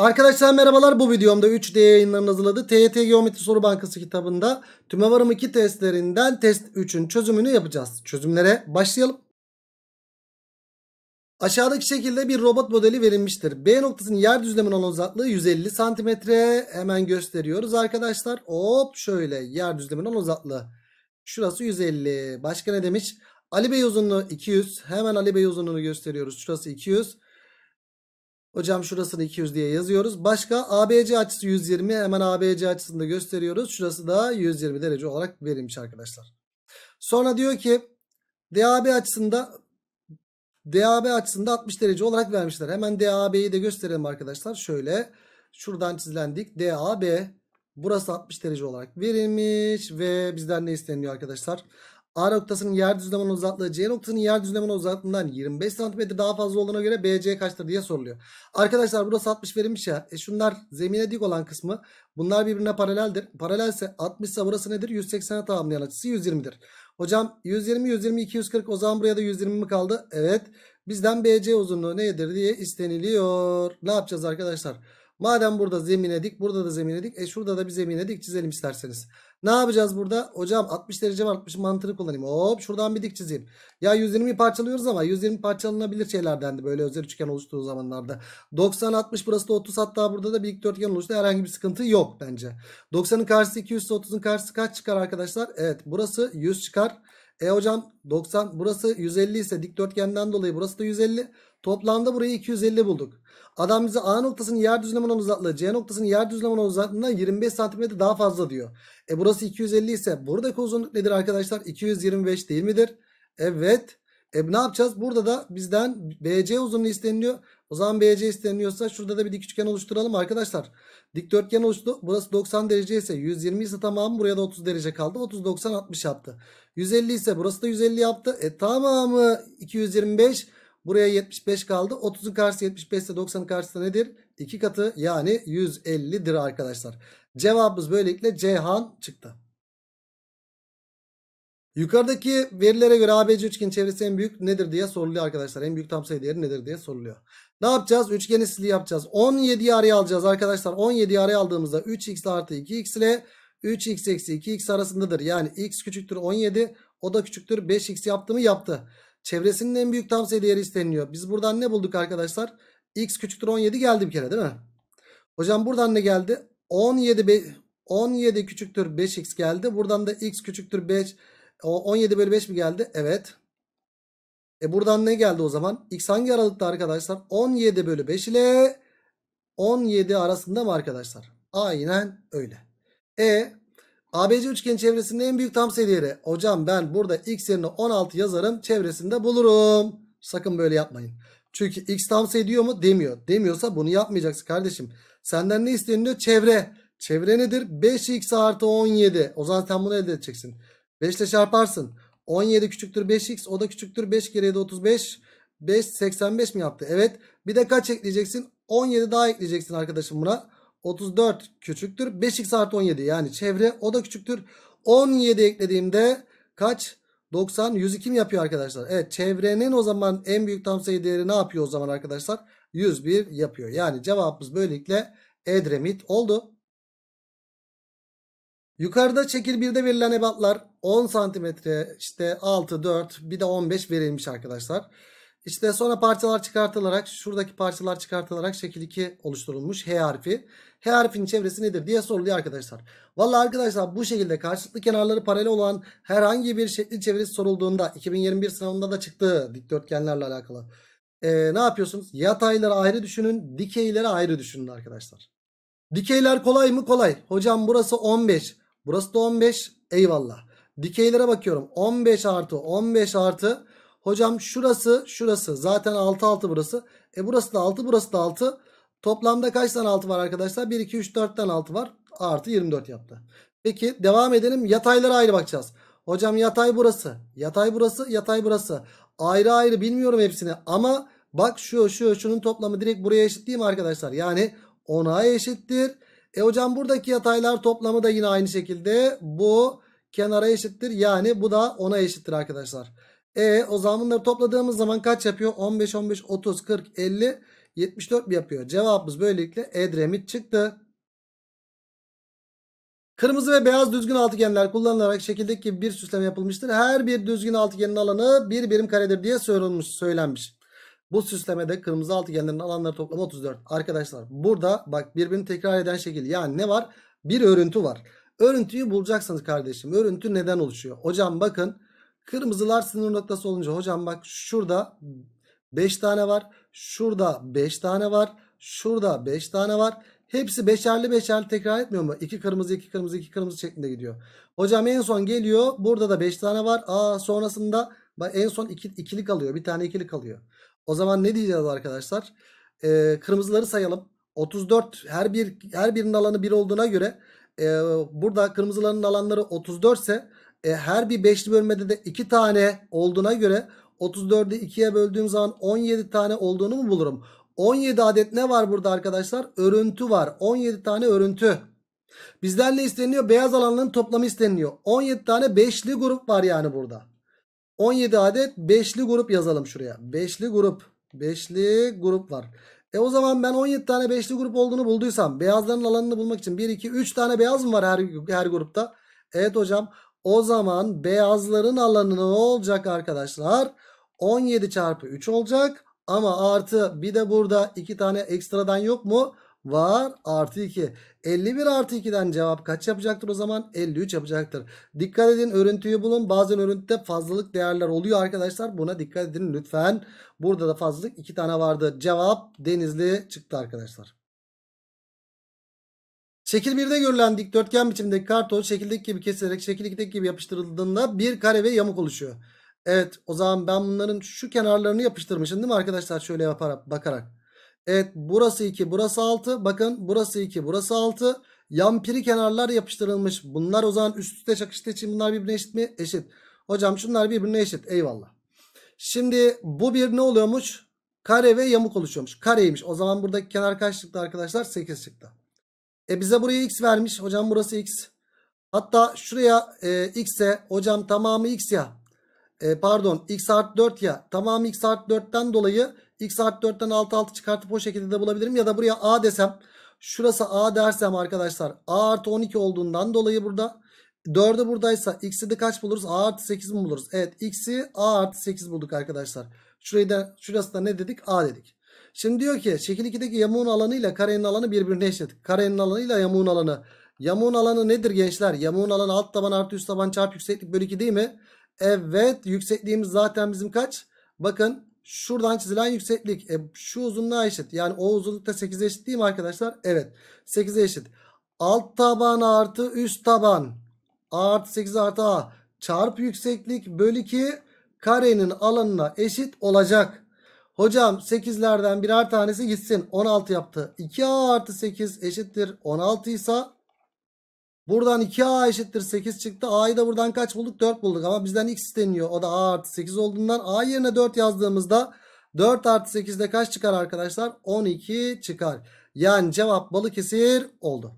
Arkadaşlar merhabalar bu videomda 3D yayınlarının hazırladığı TYT Geometri Soru Bankası kitabında TÜMEVAR'ım 2 testlerinden test 3'ün çözümünü yapacağız. Çözümlere başlayalım. Aşağıdaki şekilde bir robot modeli verilmiştir. B noktasının yer düzleminin olan uzaklığı 150 cm. Hemen gösteriyoruz arkadaşlar. Hop şöyle yer düzleminin olan uzaklığı. Şurası 150. Başka ne demiş? Ali Bey uzunluğu 200. Hemen Ali Bey uzunluğunu gösteriyoruz. Şurası 200. 200. Hocam şurasını 200 diye yazıyoruz. Başka ABC açısı 120. Hemen ABC açısını da gösteriyoruz. Şurası da 120 derece olarak verilmiş arkadaşlar. Sonra diyor ki DAB açısında DAB açısında 60 derece olarak vermişler. Hemen DAB'yi de gösterelim arkadaşlar. Şöyle şuradan çizilendik. DAB burası 60 derece olarak verilmiş ve bizden ne isteniyor arkadaşlar? A noktasının yer düzleminin uzaklığı C noktasının yer düzleminin uzaklığından 25 cm daha fazla olduğuna göre BC kaçtır diye soruluyor. Arkadaşlar burası 60 verilmiş ya. E şunlar zemine dik olan kısmı. Bunlar birbirine paraleldir. Paralelse 60 ise burası nedir? 180'e tamamlayan açısı 120'dir. Hocam 120, 120, 240 o zaman buraya da 120 mi kaldı? Evet. Bizden BC uzunluğu nedir diye isteniliyor. Ne yapacağız arkadaşlar? Madem burada zemine dik burada da zemine dik. E şurada da bir zemine dik çizelim isterseniz. Ne yapacağız burada? Hocam 60 derece var 60 mantığını kullanayım. Hop şuradan bir dik çizeyim. Ya 120 parçalıyoruz ama 120 parçalanabilir şeylerdendi. Böyle özel üçgen oluştuğu zamanlarda. 90 60 burası da 30 hatta burada da bir dikdörtgen oluştu. Herhangi bir sıkıntı yok bence. 90'ın karşısı 200 30'un karşısı kaç çıkar arkadaşlar? Evet burası 100 çıkar. E hocam 90 burası 150 ise dikdörtgenden dolayı burası da 150. Toplamda burayı 250 bulduk. Adam bize A noktasının yer düzlem olan uzaklığı C noktasının yer düzlem olan 25 santimetre daha fazla diyor. E burası 250 ise buradaki uzunluk nedir arkadaşlar? 225 değil midir? Evet. E ne yapacağız? Burada da bizden BC uzunluğu isteniliyor. O zaman BC isteniyorsa şurada da bir dik üçgen oluşturalım arkadaşlar. Dikdörtgen oluştu. Burası 90 derece ise 120 ise tamam buraya da 30 derece kaldı. 30 90 60 yaptı. 150 ise burası da 150 yaptı. E tamamı 225. Buraya 75 kaldı. 30'un karşısı 75 ise 90'ın karşısı nedir? 2 katı yani 150'dir arkadaşlar. Cevabımız böylelikle Ceyhan çıktı. Yukarıdaki verilere göre ABC üçgen çevresi en büyük nedir diye soruluyor arkadaşlar. En büyük tam sayı değeri nedir diye soruluyor. Ne yapacağız? Üçgen isiliği yapacağız. 17'yi araya alacağız arkadaşlar. 17'yi araya aldığımızda 3x artı 2x ile 3x eksi 2x arasındadır. Yani x küçüktür 17 o da küçüktür 5x yaptı mı yaptı. Çevresinin en büyük tam sayı değeri isteniyor. Biz buradan ne bulduk arkadaşlar? x küçüktür 17 geldi bir kere değil mi? Hocam buradan ne geldi? 17, 17 küçüktür 5x geldi. Buradan da x küçüktür 5 o 17 bölü 5 mi geldi? Evet. E buradan ne geldi o zaman? X hangi aralıkta arkadaşlar? 17 bölü 5 ile 17 arasında mı arkadaşlar? Aynen öyle. E ABC üçgen çevresinde en büyük tam sayı Hocam ben burada x yerine 16 yazarım. Çevresinde bulurum. Sakın böyle yapmayın. Çünkü x tam sayı diyor mu? Demiyor. Demiyorsa bunu yapmayacaksın kardeşim. Senden ne isteniyor? Çevre. Çevre nedir? 5x artı 17. O zaman sen bunu elde edeceksin. 5 ile çarparsın. 17 küçüktür 5x o da küçüktür 5 kere 7 35. 5 85 mi yaptı? Evet. Bir de kaç ekleyeceksin? 17 daha ekleyeceksin arkadaşım buna. 34 küçüktür 5x artı 17 yani çevre o da küçüktür. 17 eklediğimde kaç? 90 102 mi yapıyor arkadaşlar? Evet çevrenin o zaman en büyük tam sayı değeri ne yapıyor o zaman arkadaşlar? 101 yapıyor. Yani cevabımız böylelikle Edremit oldu. Yukarıda şekil 1'de verilen ebatlar 10 santimetre işte 6, 4 bir de 15 verilmiş arkadaşlar. İşte sonra parçalar çıkartılarak şuradaki parçalar çıkartılarak şekil 2 oluşturulmuş H harfi. H harfinin çevresi nedir diye soruluyor arkadaşlar. Valla arkadaşlar bu şekilde karşılıklı kenarları paralel olan herhangi bir şekli çevresi sorulduğunda 2021 sınavında da çıktı dikdörtgenlerle alakalı. Ee, ne yapıyorsunuz? Yatayları ayrı düşünün dikeyleri ayrı düşünün arkadaşlar. Dikeyler kolay mı? Kolay. Hocam burası 15. Burası da 15. Eyvallah. Dikeylere bakıyorum. 15 artı 15 artı. Hocam şurası şurası. Zaten 6 6 burası. E burası da 6 burası da 6. Toplamda kaç tane 6 var arkadaşlar? 1 2 3 4 tane 6 var. Artı 24 yaptı. Peki devam edelim. Yataylara ayrı bakacağız. Hocam yatay burası. Yatay burası. Yatay burası. Ayrı ayrı bilmiyorum hepsini ama bak şu şu şunun toplamı direkt buraya eşit değil mi arkadaşlar? Yani 10'a eşittir. E hocam buradaki yataylar toplamı da yine aynı şekilde. Bu kenara eşittir. Yani bu da 10'a eşittir arkadaşlar. E o zaman bunları topladığımız zaman kaç yapıyor? 15, 15, 30, 40, 50, 74 mi yapıyor? Cevabımız böylelikle Edremit çıktı. Kırmızı ve beyaz düzgün altıgenler kullanılarak şekildeki bir süsleme yapılmıştır. Her bir düzgün altıgenin alanı bir birim karedir diye söylenmiş. söylenmiş. Bu süslemede kırmızı altıgenlerin alanları toplamı 34. Arkadaşlar burada bak birbirini tekrar eden şekil. Yani ne var? Bir örüntü var. Örüntüyü bulacaksınız kardeşim. Örüntü neden oluşuyor? Hocam bakın kırmızılar sınır noktası olunca hocam bak şurada 5 tane var. Şurada 5 tane var. Şurada 5 tane var. Hepsi beşerli beşerli tekrar etmiyor mu? 2 kırmızı 2 kırmızı 2 kırmızı şeklinde gidiyor. Hocam en son geliyor. Burada da 5 tane var. Aa sonrasında bak en son iki, ikili kalıyor. Bir tane ikili kalıyor. O zaman ne diyeceğiz arkadaşlar? Ee, kırmızıları sayalım. 34 her bir her birinin alanı 1 olduğuna göre e, burada kırmızıların alanları 34 ise e, her bir 5'li bölmede de 2 tane olduğuna göre 34'ü 2'ye böldüğüm zaman 17 tane olduğunu mu bulurum? 17 adet ne var burada arkadaşlar? Örüntü var. 17 tane örüntü. Bizden ne isteniyor? Beyaz alanların toplamı isteniyor. 17 tane 5'li grup var yani burada. 17 adet beşli grup yazalım şuraya. Beşli grup. Beşli grup var. E o zaman ben 17 tane beşli grup olduğunu bulduysam beyazların alanını bulmak için 1 2 3 tane beyaz mı var her her grupta? Evet hocam. O zaman beyazların alanı ne olacak arkadaşlar? 17 çarpı 3 olacak. Ama artı bir de burada 2 tane ekstradan yok mu? var. Artı 2. 51 artı 2'den cevap kaç yapacaktır o zaman? 53 yapacaktır. Dikkat edin örüntüyü bulun. Bazen örüntüde fazlalık değerler oluyor arkadaşlar. Buna dikkat edin lütfen. Burada da fazlalık 2 tane vardı. Cevap denizli çıktı arkadaşlar. Şekil 1'de görülen dikdörtgen biçimindeki karton şekildeki gibi kesilerek şekil 2'deki gibi yapıştırıldığında bir kare ve yamuk oluşuyor. Evet o zaman ben bunların şu kenarlarını yapıştırmışım değil mi arkadaşlar? Şöyle yaparak bakarak. Evet burası 2 burası 6. Bakın burası 2 burası 6. Yan piri kenarlar yapıştırılmış. Bunlar o zaman üst üste çakıştığı için bunlar birbirine eşit mi? Eşit. Hocam şunlar birbirine eşit. Eyvallah. Şimdi bu bir ne oluyormuş? Kare ve yamuk oluşuyormuş. Kareymiş. O zaman buradaki kenar kaç çıktı arkadaşlar? 8 çıktı. E bize buraya x vermiş. Hocam burası x. Hatta şuraya e, x'e hocam tamamı x ya. E, pardon x art 4 ya. Tamamı x art 4'ten dolayı X artı 4'ten 6 6 çıkartıp o şekilde de bulabilirim. Ya da buraya A desem. Şurası A dersem arkadaşlar. A artı 12 olduğundan dolayı burada. 4'ü buradaysa x'i de kaç buluruz? A artı 8 mi buluruz? Evet x'i A artı 8 bulduk arkadaşlar. Şurayı da, şurası da ne dedik? A dedik. Şimdi diyor ki şekil 2'deki yamuğun alanı ile karenin alanı birbirine eşit. Karenin alanı ile yamuğun alanı. Yamuğun alanı nedir gençler? Yamuğun alanı alt taban artı üst taban çarpı yükseklik bölü 2 değil mi? Evet yüksekliğimiz zaten bizim kaç? Bakın Şuradan çizilen yükseklik. E, şu uzunluğa eşit. Yani o uzunlukta 8'e eşit değil mi arkadaşlar? Evet. 8'e eşit. Alt taban artı üst taban. artı 8 artı A. çarp yükseklik bölü 2 karenin alanına eşit olacak. Hocam 8'lerden birer tanesi gitsin. 16 yaptı. 2A artı 8 eşittir. 16 ise Buradan 2a eşittir 8 çıktı. A'yı da buradan kaç bulduk? 4 bulduk. Ama bizden x isteniyor. O da a artı 8 olduğundan a yerine 4 yazdığımızda 4 artı 8'de kaç çıkar arkadaşlar? 12 çıkar. Yani cevap Balıkesir oldu.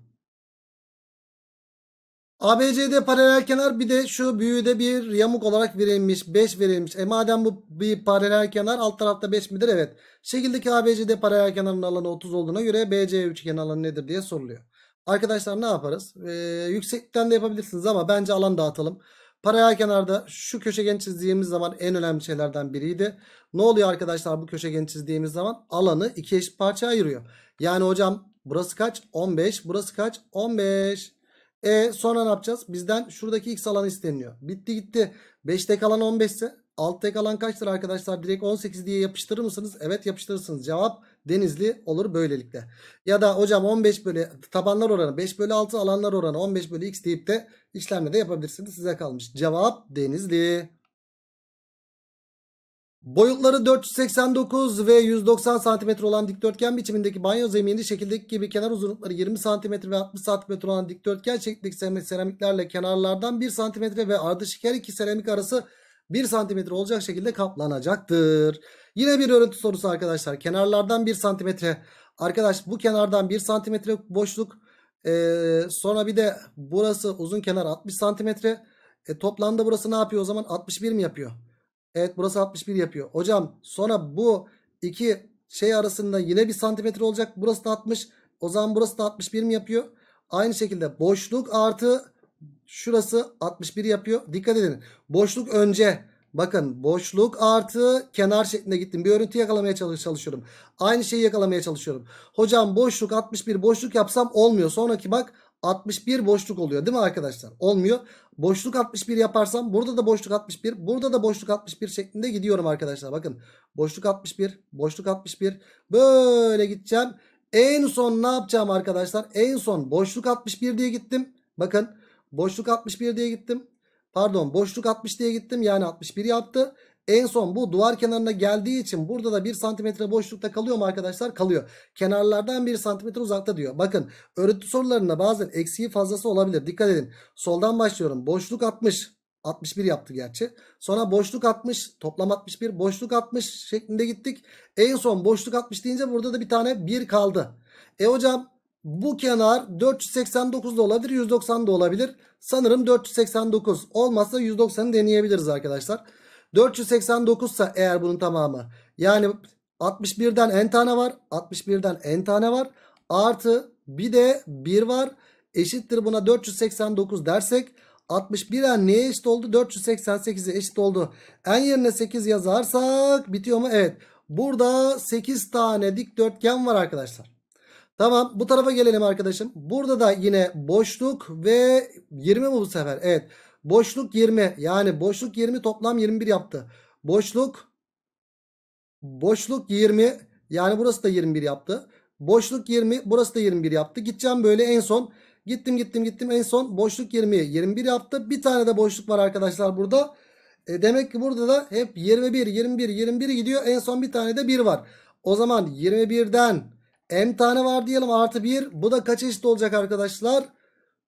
ABCD paralel kenar bir de şu büyüde bir yamuk olarak verilmiş. 5 verilmiş. E madem bu bir paralel kenar alt tarafta 5 midir? Evet. Şekildeki ABCD paralel kenarın alanı 30 olduğuna göre BC üçgen alanı nedir diye soruluyor. Arkadaşlar ne yaparız? Ee, yüksekten de yapabilirsiniz ama bence alan dağıtalım. Paraya kenarda şu köşegen çizdiğimiz zaman en önemli şeylerden biriydi. Ne oluyor arkadaşlar bu köşegen çizdiğimiz zaman? Alanı iki eşit parça ayırıyor. Yani hocam burası kaç? 15. Burası kaç? 15. E sonra ne yapacağız? Bizden şuradaki x alanı isteniyor. Bitti gitti. 5 tek alan 15 ise alt tek alan kaçtır arkadaşlar? Direkt 18 diye yapıştırır mısınız? Evet yapıştırırsınız. Cevap Denizli olur böylelikle. Ya da hocam 15 bölü tabanlar oranı 5 bölü 6 alanlar oranı 15 bölü x deyip de işlemle de yapabilirsiniz. Size kalmış. Cevap Denizli. Boyutları 489 ve 190 cm olan dikdörtgen biçimindeki banyo zemini şekildeki gibi kenar uzunlukları 20 cm ve 60 cm olan dikdörtgen şeklindeki seramiklerle kenarlardan 1 cm ve ardışık her iki seramik arası 1 santimetre olacak şekilde kaplanacaktır. Yine bir örüntü sorusu arkadaşlar. Kenarlardan 1 santimetre. Arkadaş bu kenardan 1 santimetre boşluk. Ee, sonra bir de burası uzun kenar 60 santimetre. E, toplamda burası ne yapıyor o zaman? 61 mi yapıyor? Evet burası 61 yapıyor. Hocam sonra bu iki şey arasında yine bir santimetre olacak. Burası da 60. O zaman burası da 61 mi yapıyor? Aynı şekilde boşluk artı Şurası 61 yapıyor. Dikkat edin. Boşluk önce. Bakın boşluk artı kenar şeklinde gittim. Bir örüntü yakalamaya çalışıyorum. Aynı şeyi yakalamaya çalışıyorum. Hocam boşluk 61 boşluk yapsam olmuyor. Sonraki bak 61 boşluk oluyor değil mi arkadaşlar? Olmuyor. Boşluk 61 yaparsam burada da boşluk 61, burada da boşluk 61 şeklinde gidiyorum arkadaşlar. Bakın boşluk 61, boşluk 61 böyle gideceğim. En son ne yapacağım arkadaşlar? En son boşluk 61 diye gittim. Bakın Boşluk 61 diye gittim. Pardon boşluk 60 diye gittim. Yani 61 yaptı. En son bu duvar kenarına geldiği için burada da 1 santimetre boşlukta kalıyor mu arkadaşlar? Kalıyor. Kenarlardan 1 santimetre uzakta diyor. Bakın öğreti sorularında bazen eksiği fazlası olabilir. Dikkat edin. Soldan başlıyorum. Boşluk 60. 61 yaptı gerçi. Sonra boşluk 60. Toplam 61. Boşluk 60 şeklinde gittik. En son boşluk 60 deyince burada da bir tane 1 kaldı. E hocam bu kenar 489 da olabilir 190 da olabilir. Sanırım 489 olmazsa 190'ı deneyebiliriz arkadaşlar. 489 ise eğer bunun tamamı. Yani 61'den n tane var. 61'den n tane var. Artı bir de 1 var. Eşittir buna 489 dersek 61'e neye eşit oldu? 488'e eşit oldu. En yerine 8 yazarsak bitiyor mu? Evet. Burada 8 tane dikdörtgen var arkadaşlar. Tamam bu tarafa gelelim arkadaşım. Burada da yine boşluk ve 20 mi bu sefer? Evet. Boşluk 20. Yani boşluk 20 toplam 21 yaptı. Boşluk boşluk 20. Yani burası da 21 yaptı. Boşluk 20. Burası da 21 yaptı. Gideceğim böyle en son. Gittim gittim gittim en son boşluk 20 21 yaptı. Bir tane de boşluk var arkadaşlar burada. E demek ki burada da hep 21 21 21 gidiyor. En son bir tane de 1 var. O zaman 21'den M tane var diyelim artı 1. Bu da kaç eşit olacak arkadaşlar?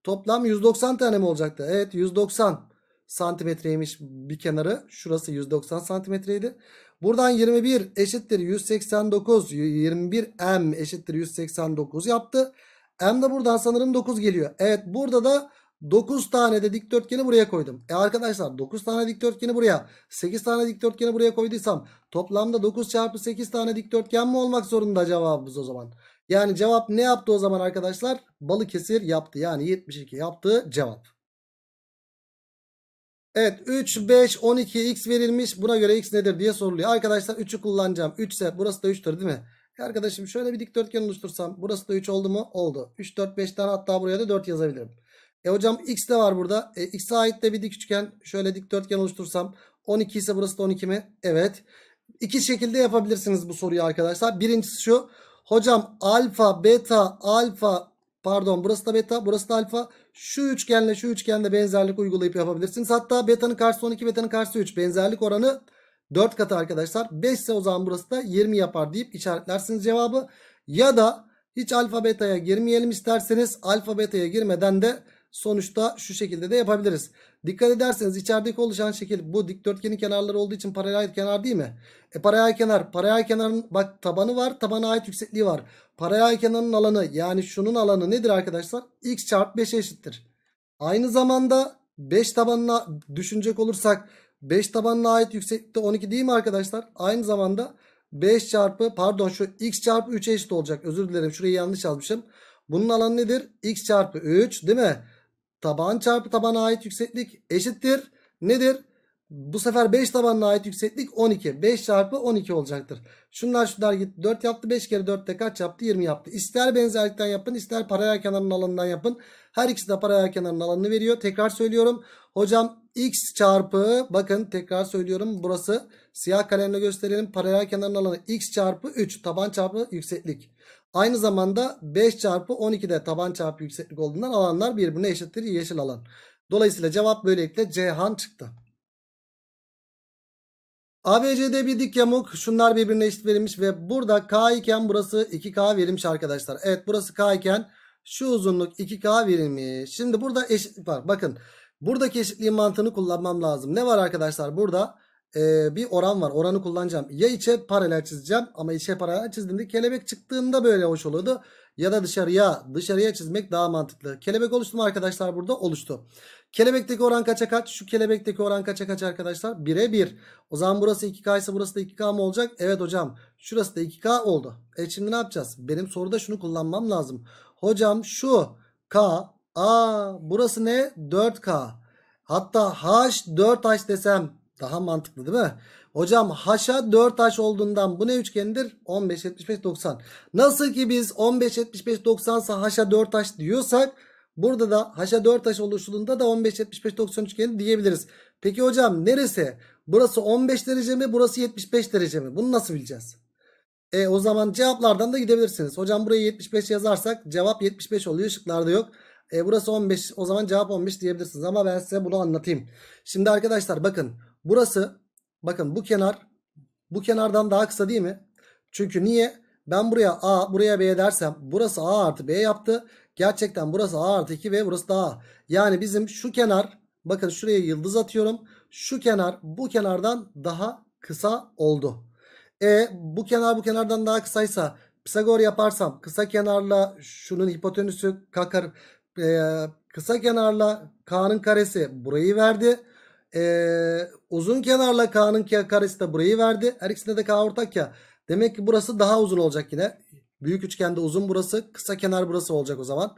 Toplam 190 tane mi olacaktı? Evet 190 santimetreymiş bir kenarı. Şurası 190 santimetreydi. Buradan 21 eşittir 189. 21 M eşittir 189 yaptı. M de buradan sanırım 9 geliyor. Evet burada da 9 tane de dikdörtgeni buraya koydum. E arkadaşlar 9 tane dikdörtgeni buraya 8 tane dikdörtgeni buraya koyduysam toplamda 9 çarpı 8 tane dikdörtgen mi olmak zorunda cevabımız o zaman? Yani cevap ne yaptı o zaman arkadaşlar? Balıkesir yaptı. Yani 72 yaptı cevap. Evet 3, 5, 12 x verilmiş. Buna göre x nedir diye soruluyor. Arkadaşlar 3'ü kullanacağım. 3 ise burası da 3'tür değil mi? E arkadaşım şöyle bir dikdörtgen oluştursam. Burası da 3 oldu mu? Oldu. 3, 4, 5 tane hatta buraya da 4 yazabilirim. E hocam x de var burada. E, x'e ait de bir dik üçgen. Şöyle dikdörtgen oluştursam. 12 ise burası da 12 mi? Evet. İki şekilde yapabilirsiniz bu soruyu arkadaşlar. Birincisi şu. Hocam alfa, beta, alfa pardon burası da beta, burası da alfa. Şu üçgenle şu üçgenle benzerlik uygulayıp yapabilirsiniz. Hatta betanın karşısı 12, betanın karşısı 3. Benzerlik oranı 4 katı arkadaşlar. 5 ise o zaman burası da 20 yapar deyip işaretlersiniz cevabı. Ya da hiç alfa beta'ya girmeyelim isterseniz alfa beta'ya girmeden de Sonuçta şu şekilde de yapabiliriz. Dikkat ederseniz içerideki oluşan şekil bu dikdörtgenin kenarları olduğu için paralel kenar değil mi? E paralel kenar. Paralel kenarın bak tabanı var. Tabana ait yüksekliği var. Paralel kenarın alanı yani şunun alanı nedir arkadaşlar? X çarpı 5 eşittir. Aynı zamanda 5 tabanına düşünecek olursak 5 tabanına ait yükseklikte 12 değil mi arkadaşlar? Aynı zamanda 5 çarpı pardon şu x çarpı 3 eşit olacak. Özür dilerim şurayı yanlış yazmışım. Bunun alanı nedir? x çarpı 3 değil mi? taban çarpı tabana ait yükseklik eşittir. Nedir? Bu sefer 5 tabanına ait yükseklik 12. 5 çarpı 12 olacaktır. Şunlar şunlar gitti. 4 yaptı. 5 kere 4 de kaç yaptı? 20 yaptı. İster benzerlikten yapın ister paralel kenarın alanından yapın. Her ikisi de paralel kenarın alanını veriyor. Tekrar söylüyorum. Hocam x çarpı bakın tekrar söylüyorum. Burası siyah kalemle gösterelim. Paralel kenarın alanı x çarpı 3. Taban çarpı yükseklik. Aynı zamanda 5 çarpı 12 de taban çarpı yükseklik olduğundan alanlar birbirine eşittir yeşil alan. Dolayısıyla cevap böylelikle Cihan çıktı. ABCD bir dik yamuk. Şunlar birbirine eşit verilmiş ve burada K iken burası 2K verilmiş arkadaşlar. Evet burası K iken şu uzunluk 2K verilmiş. Şimdi burada eşitlik var. Bakın buradaki eşitliğin mantığını kullanmam lazım. Ne var arkadaşlar burada? e, bir oran var. Oranı kullanacağım. Ya içe paralel çizeceğim ama içe paralel çizdiğimde kelebek çıktığında böyle hoş oluyordu. Ya da dışarıya dışarıya çizmek daha mantıklı. Kelebek oluştu mu arkadaşlar burada? Oluştu. Kelebekteki oran kaça kaç? Şu kelebekteki oran kaça kaç arkadaşlar? 1'e 1. O zaman burası 2K ise burası da 2K mı olacak? Evet hocam. Şurası da 2K oldu. E şimdi ne yapacağız? Benim soruda şunu kullanmam lazım. Hocam şu K. A burası ne? 4K. Hatta H 4H desem daha mantıklı değil mi? Hocam haşa 4 haş olduğundan bu ne üçgendir? 15, 75, 90. Nasıl ki biz 15, 75, 90 ise haşa 4 haş diyorsak burada da haşa 4 haş oluştuğunda da 15, 75, 90 üçgeni diyebiliriz. Peki hocam neresi? Burası 15 derece mi? Burası 75 derece mi? Bunu nasıl bileceğiz? E o zaman cevaplardan da gidebilirsiniz. Hocam buraya 75 yazarsak cevap 75 oluyor. Şıklarda yok. E burası 15 o zaman cevap 15 diyebilirsiniz ama ben size bunu anlatayım. Şimdi arkadaşlar bakın Burası bakın bu kenar bu kenardan daha kısa değil mi? Çünkü niye? Ben buraya A buraya B dersem burası A artı B yaptı. Gerçekten burası A artı 2 ve burası da A. Yani bizim şu kenar bakın şuraya yıldız atıyorum. Şu kenar bu kenardan daha kısa oldu. E bu kenar bu kenardan daha kısaysa Pisagor yaparsam kısa kenarla şunun hipotenüsü kakar e, kısa kenarla K'nın karesi burayı verdi ee, uzun kenarla K'nın karesi de burayı verdi. Her ikisinde de K ortak ya. Demek ki burası daha uzun olacak yine. Büyük üçgende uzun burası. Kısa kenar burası olacak o zaman.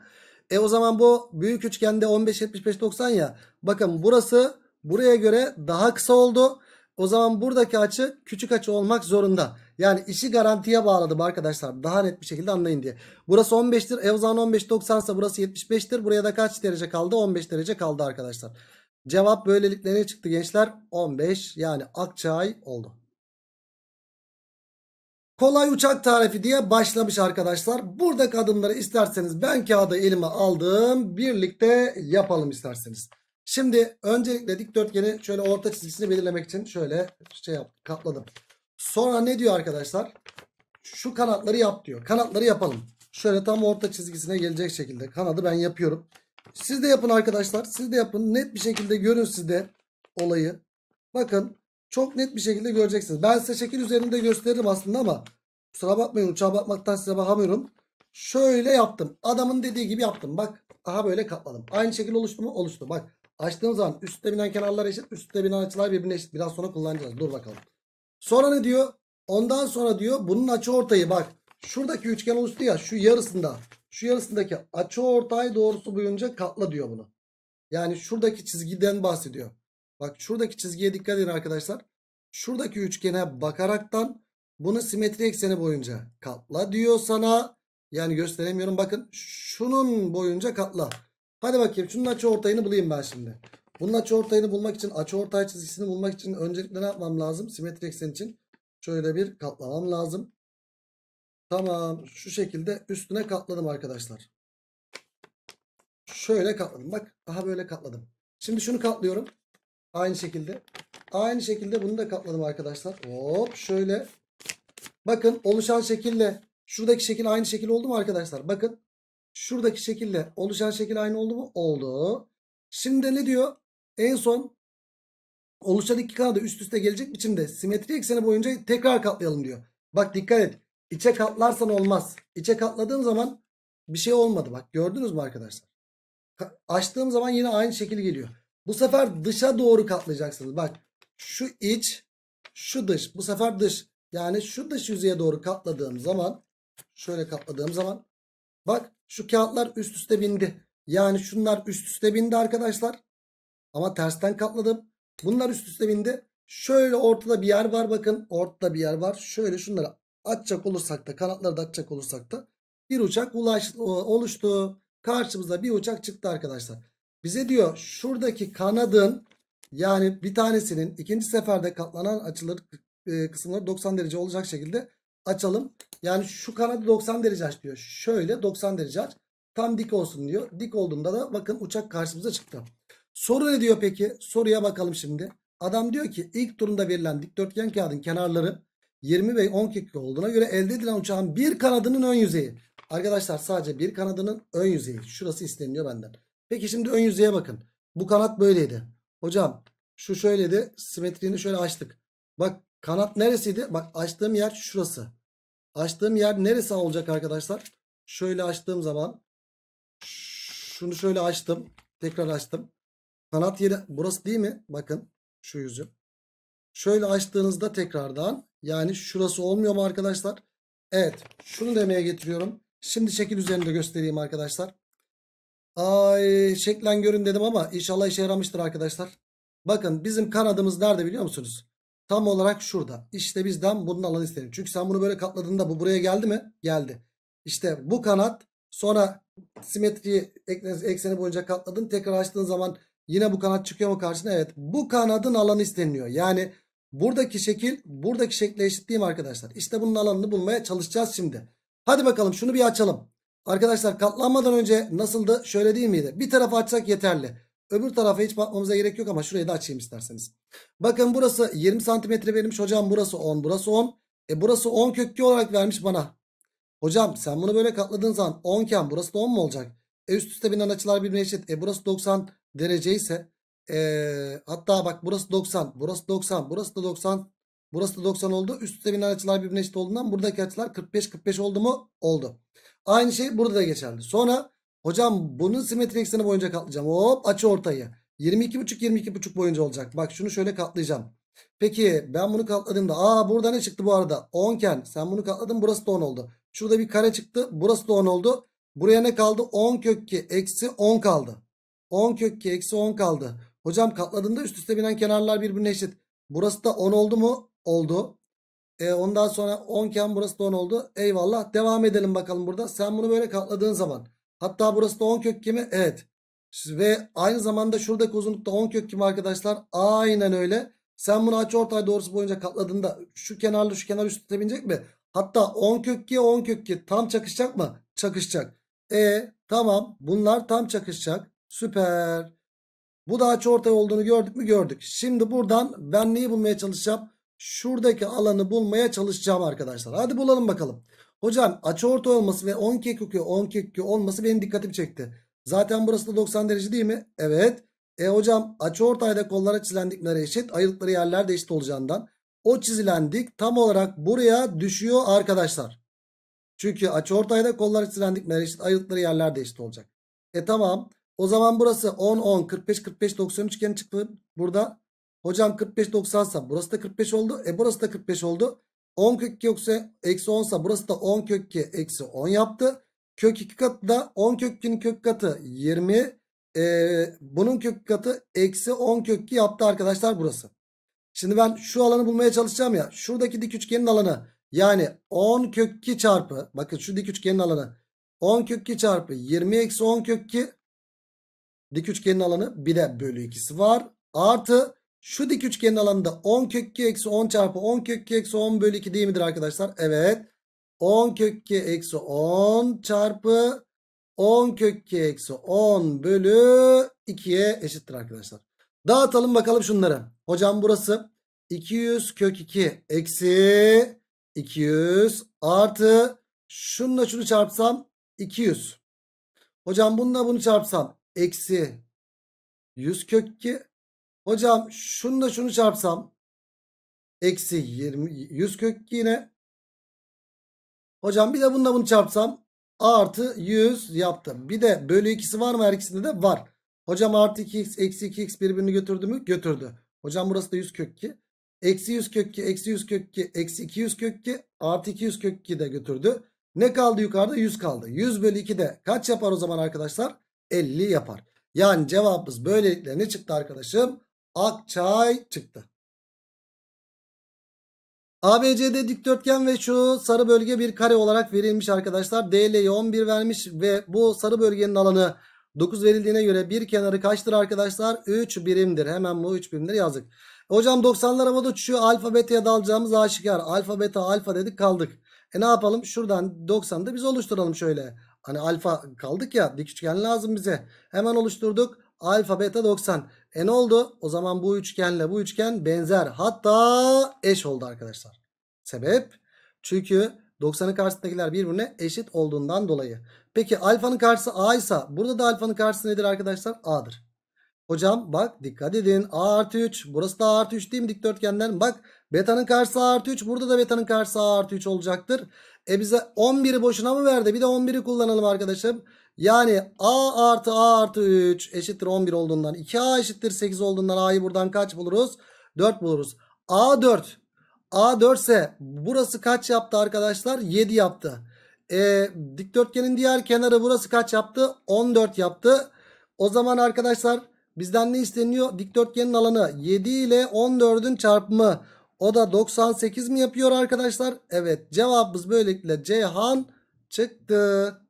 E o zaman bu büyük üçgende 15, 75, 90 ya. Bakın burası buraya göre daha kısa oldu. O zaman buradaki açı küçük açı olmak zorunda. Yani işi garantiye bağladım arkadaşlar. Daha net bir şekilde anlayın diye. Burası 15'tir. E o zaman 15, 90 ise burası 75'tir. Buraya da kaç derece kaldı? 15 derece kaldı arkadaşlar. Cevap böylelikle ne çıktı gençler? 15 yani Akçay oldu. Kolay uçak tarifi diye başlamış arkadaşlar. Buradaki adımları isterseniz ben kağıdı elime aldım. Birlikte yapalım isterseniz. Şimdi öncelikle dikdörtgeni şöyle orta çizgisini belirlemek için şöyle şey yap kapladım Sonra ne diyor arkadaşlar? Şu kanatları yap diyor. Kanatları yapalım. Şöyle tam orta çizgisine gelecek şekilde kanadı ben yapıyorum. Siz de yapın arkadaşlar. Siz de yapın. Net bir şekilde görün sizde olayı. Bakın çok net bir şekilde göreceksiniz. Ben size şekil üzerinde gösteririm aslında ama kusura bakmayın uçağa bakmaktan size bakamıyorum. Şöyle yaptım. Adamın dediği gibi yaptım. Bak daha böyle katladım. Aynı şekilde oluştu mu? Oluştu. Bak açtığım zaman üstte binen kenarlar eşit. Üstte binen açılar birbirine eşit. Biraz sonra kullanacağız. Dur bakalım. Sonra ne diyor? Ondan sonra diyor bunun açı ortayı bak. Şuradaki üçgen oluştu ya şu yarısında şu yarısındaki açı ortay doğrusu boyunca katla diyor bunu. Yani şuradaki çizgiden bahsediyor. Bak şuradaki çizgiye dikkat edin arkadaşlar. Şuradaki üçgene bakaraktan bunu simetri ekseni boyunca katla diyor sana. Yani gösteremiyorum bakın. Şunun boyunca katla. Hadi bakayım şunun açı ortayını bulayım ben şimdi. Bunun açı ortayını bulmak için açı ortay çizgisini bulmak için öncelikle ne yapmam lazım? Simetri eksen için şöyle bir katlamam lazım. Tamam şu şekilde üstüne katladım arkadaşlar. Şöyle katladım. Bak daha böyle katladım. Şimdi şunu katlıyorum. Aynı şekilde. Aynı şekilde bunu da katladım arkadaşlar. Hop şöyle. Bakın oluşan şekille şuradaki şekil aynı şekil oldu mu arkadaşlar? Bakın şuradaki şekille oluşan şekil aynı oldu mu? Oldu. Şimdi ne diyor? En son oluşan iki kanadı üst üste gelecek biçimde simetri ekseni boyunca tekrar katlayalım diyor. Bak dikkat et. İçe katlarsan olmaz. İçe katladığım zaman bir şey olmadı. Bak gördünüz mü arkadaşlar? Açtığım zaman yine aynı şekil geliyor. Bu sefer dışa doğru katlayacaksınız. Bak şu iç şu dış. Bu sefer dış. Yani şu dış yüzeye doğru katladığım zaman şöyle katladığım zaman bak şu kağıtlar üst üste bindi. Yani şunlar üst üste bindi arkadaşlar. Ama tersten katladım. Bunlar üst üste bindi. Şöyle ortada bir yer var bakın. Ortada bir yer var. Şöyle şunları Atacak olursak da kanatları da açacak olursak da bir uçak ulaş, oluştu. Karşımıza bir uçak çıktı arkadaşlar. Bize diyor şuradaki kanadın yani bir tanesinin ikinci seferde katlanan açıları e, kısımları 90 derece olacak şekilde açalım. Yani şu kanadı 90 derece aç diyor. Şöyle 90 derece aç. Tam dik olsun diyor. Dik olduğunda da bakın uçak karşımıza çıktı. Soru ne diyor peki? Soruya bakalım şimdi. Adam diyor ki ilk turunda verilen dikdörtgen kağıdın kenarları 20 ve 10 kekli olduğuna göre elde edilen uçağın bir kanadının ön yüzeyi. Arkadaşlar sadece bir kanadının ön yüzeyi. Şurası isteniliyor benden. Peki şimdi ön yüzeye bakın. Bu kanat böyleydi. Hocam şu şöyleydi. Simetriğini şöyle açtık. Bak kanat neresiydi? Bak açtığım yer şurası. Açtığım yer neresi olacak arkadaşlar? Şöyle açtığım zaman şunu şöyle açtım. Tekrar açtım. Kanat yeri burası değil mi? Bakın şu yüzü. Şöyle açtığınızda tekrardan yani şurası olmuyor mu arkadaşlar? Evet şunu demeye getiriyorum. Şimdi şekil üzerinde göstereyim arkadaşlar. Ay şeklen görün dedim ama inşallah işe yaramıştır arkadaşlar. Bakın bizim kanadımız nerede biliyor musunuz? Tam olarak şurada. İşte bizden bunun alanı istedim. Çünkü sen bunu böyle katladığında bu buraya geldi mi? Geldi. İşte bu kanat sonra simetri ekseni boyunca katladın. Tekrar açtığın zaman yine bu kanat çıkıyor mu karşına? Evet. Bu kanadın alanı isteniliyor. Yani Buradaki şekil buradaki şekle eşit değil mi arkadaşlar? İşte bunun alanını bulmaya çalışacağız şimdi. Hadi bakalım şunu bir açalım. Arkadaşlar katlanmadan önce nasıldı? Şöyle değil miydi? Bir tarafı açsak yeterli. Öbür tarafa hiç bakmamıza gerek yok ama şurayı da açayım isterseniz. Bakın burası 20 santimetre vermiş. Hocam burası 10 burası 10. E burası 10 kökü olarak vermiş bana. Hocam sen bunu böyle katladığın zaman 10 iken burası da 10 mu olacak? E üst üste binen açılar birbirine eşit. E burası 90 derece ise ee, hatta bak burası 90. Burası 90. Burası da 90. Burası da 90 oldu. Üstte üste binen açılar birbirine eşit olduğundan buradaki açılar 45-45 oldu mu? Oldu. Aynı şey burada da geçerli. Sonra hocam bunun simetri ekseni boyunca katlayacağım. Hop açı ortayı. 22,5-22,5 boyunca olacak. Bak şunu şöyle katlayacağım. Peki ben bunu katladığımda aa burada ne çıktı bu arada? 10 iken sen bunu katladın burası da 10 oldu. Şurada bir kare çıktı burası da 10 oldu. Buraya ne kaldı? 10 kök 2 eksi 10 kaldı. 10 kök 2 eksi 10 kaldı. Hocam katladığında üst üste binen kenarlar birbirine eşit. Burası da 10 oldu mu? Oldu. E, ondan sonra 10 iken burası da 10 oldu. Eyvallah. Devam edelim bakalım burada. Sen bunu böyle katladığın zaman. Hatta burası da 10 kök kimi? Evet. Ve aynı zamanda şuradaki uzunlukta 10 kök kimi arkadaşlar? Aynen öyle. Sen bunu aç ortay doğrusu boyunca katladığında şu kenarlı şu kenar üst üste binecek mi? Hatta 10 kök 2 10 kök 2 tam çakışacak mı? Çakışacak. E tamam bunlar tam çakışacak. Süper. Bu da açı ortay olduğunu gördük mü? Gördük. Şimdi buradan ben neyi bulmaya çalışacağım? Şuradaki alanı bulmaya çalışacağım arkadaşlar. Hadi bulalım bakalım. Hocam açı ortay olması ve 10 kekkökü 10 kekkökü olması benim dikkatimi çekti. Zaten burası da 90 derece değil mi? Evet. E hocam açı ortayda kollara çizilen dikmeler eşit. Ayrılıkları yerler eşit olacağından. O çizilen dik tam olarak buraya düşüyor arkadaşlar. Çünkü açı ortayda kollar çizilen dikmeler eşit. Ayrılıkları yerler eşit olacak. E tamam. O zaman burası 10 10 45 45 90 üçgen çıktı. Burada hocam 45 90 sa burası da 45 oldu. E burası da 45 oldu. 10 kök 2 yoksa eksi 10 sa burası da 10 kök 2 eksi 10 yaptı. Kök 2 katı da 10 kök 2'nin kök katı 20. E, bunun kök katı eksi 10 kök 2 yaptı arkadaşlar burası. Şimdi ben şu alanı bulmaya çalışacağım ya. Şuradaki dik üçgenin alanı yani 10 kök 2 çarpı bakın şu dik üçgenin alanı 10 kök 2 çarpı 20 eksi 10 kök 2 Dik üçgenin alanı 1'e bölü 2'si var. Artı şu dik üçgenin alanında 10 kök 2 eksi 10 çarpı 10 kök 2 eksi 10 bölü 2 değil midir arkadaşlar? Evet. 10 kök 2 eksi 10 çarpı 10 kök 2 eksi 10 bölü 2'ye eşittir arkadaşlar. Dağıtalım bakalım şunları. Hocam burası 200 kök 2 eksi 200 artı şununla şunu çarpsam 200. Hocam bununla bunu çarpsam eksi 100 kök 2. Hocam şunu da şunu çarpsam eksi 20, 100 kök 2 yine. Hocam bir de bununla bunu çarpsam a artı 100 yaptım. Bir de bölü ikisi var mı her ikisinde de var. Hocam artı 2x eksi 2x birbirini götürdü mü? Götürdü. Hocam burası da 100 kök 2. Eksi 100 kök 2 eksi 100 kök 2 eksi 200 kök 2 artı 200 kök 2 de götürdü. Ne kaldı yukarıda? 100 kaldı. 100 bölü 2 de kaç yapar o zaman arkadaşlar? 50 yapar. Yani cevabımız böylelikle ne çıktı arkadaşım? Akçay çıktı. ABC'de dikdörtgen ve şu sarı bölge bir kare olarak verilmiş arkadaşlar. DL'ye 11 vermiş ve bu sarı bölgenin alanı 9 verildiğine göre bir kenarı kaçtır arkadaşlar? 3 birimdir. Hemen bu 3 birimleri yazdık. Hocam 90'lar havada şu alfabeteye beta'ya dalacağımız aşikar. Alfa beta alfa dedik kaldık. E ne yapalım? Şuradan 90'da biz oluşturalım şöyle. Hani alfa kaldık ya dik üçgen lazım bize. Hemen oluşturduk. Alfa beta 90. E ne oldu? O zaman bu üçgenle bu üçgen benzer. Hatta eş oldu arkadaşlar. Sebep? Çünkü 90'ın karşısındakiler birbirine eşit olduğundan dolayı. Peki alfanın karşısı A ise burada da alfanın karşısı nedir arkadaşlar? A'dır. Hocam bak dikkat edin. A artı 3. Burası da A artı 3 değil mi dikdörtgenden? Bak betanın karşısı A artı 3. Burada da betanın karşısı A artı 3 olacaktır. E bize 11'i boşuna mı verdi? Bir de 11'i kullanalım arkadaşım. Yani A artı A artı 3 eşittir 11 olduğundan 2A eşittir 8 olduğundan A'yı buradan kaç buluruz? 4 buluruz. A 4. A 4 ise burası kaç yaptı arkadaşlar? 7 yaptı. E, dikdörtgenin diğer kenarı burası kaç yaptı? 14 yaptı. O zaman arkadaşlar Bizden ne isteniyor? Dikdörtgenin alanı 7 ile 14'ün çarpımı. O da 98 mi yapıyor arkadaşlar? Evet cevabımız böylelikle Ceyhan çıktı.